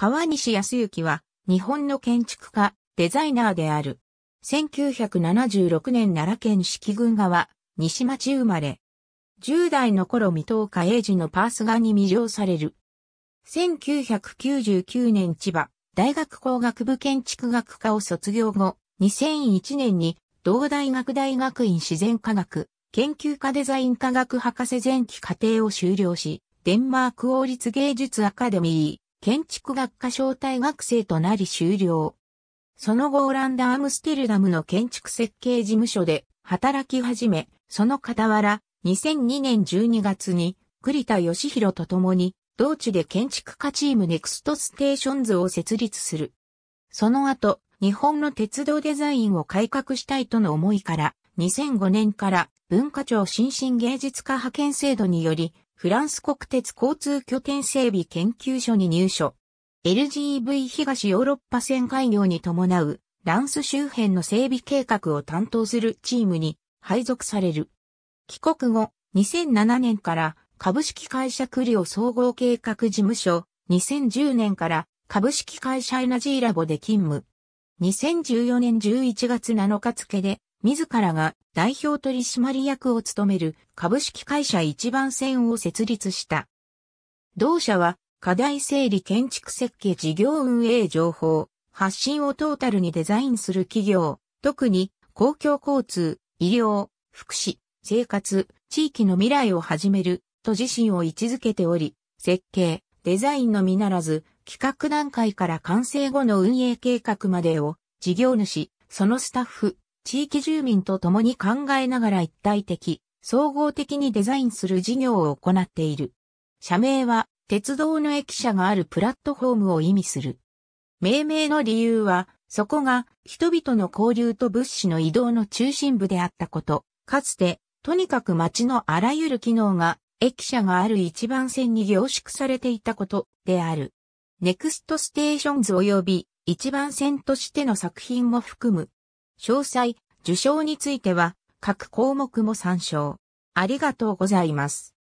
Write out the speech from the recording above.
川西康之は、日本の建築家、デザイナーである。1976年奈良県四季郡川、西町生まれ。10代の頃未東下英治のパース画に魅了される。1999年千葉、大学工学部建築学科を卒業後、2001年に、同大学大学院自然科学、研究科デザイン科学博士前期課程を修了し、デンマーク王立芸術アカデミー、建築学科招待学生となり終了。その後オランダ・アムステルダムの建築設計事務所で働き始め、その傍ら、2002年12月に栗田義弘と共に、同地で建築家チームネクストステーションズを設立する。その後、日本の鉄道デザインを改革したいとの思いから、2005年から文化庁新進芸術家派遣制度により、フランス国鉄交通拠点整備研究所に入所。LGV 東ヨーロッパ線開業に伴う、ランス周辺の整備計画を担当するチームに配属される。帰国後、2007年から株式会社クリオ総合計画事務所、2010年から株式会社エナジーラボで勤務。2014年11月7日付で、自らが代表取締役を務める株式会社一番線を設立した。同社は課題整理建築設計事業運営情報、発信をトータルにデザインする企業、特に公共交通、医療、福祉、生活、地域の未来を始めると自身を位置づけており、設計、デザインのみならず、企画段階から完成後の運営計画までを、事業主、そのスタッフ、地域住民と共に考えながら一体的、総合的にデザインする事業を行っている。社名は、鉄道の駅舎があるプラットフォームを意味する。命名の理由は、そこが人々の交流と物資の移動の中心部であったこと、かつて、とにかく街のあらゆる機能が、駅舎がある一番線に凝縮されていたことである。ネクストステーションズ及び一番線としての作品も含む詳細、受賞については、各項目も参照。ありがとうございます。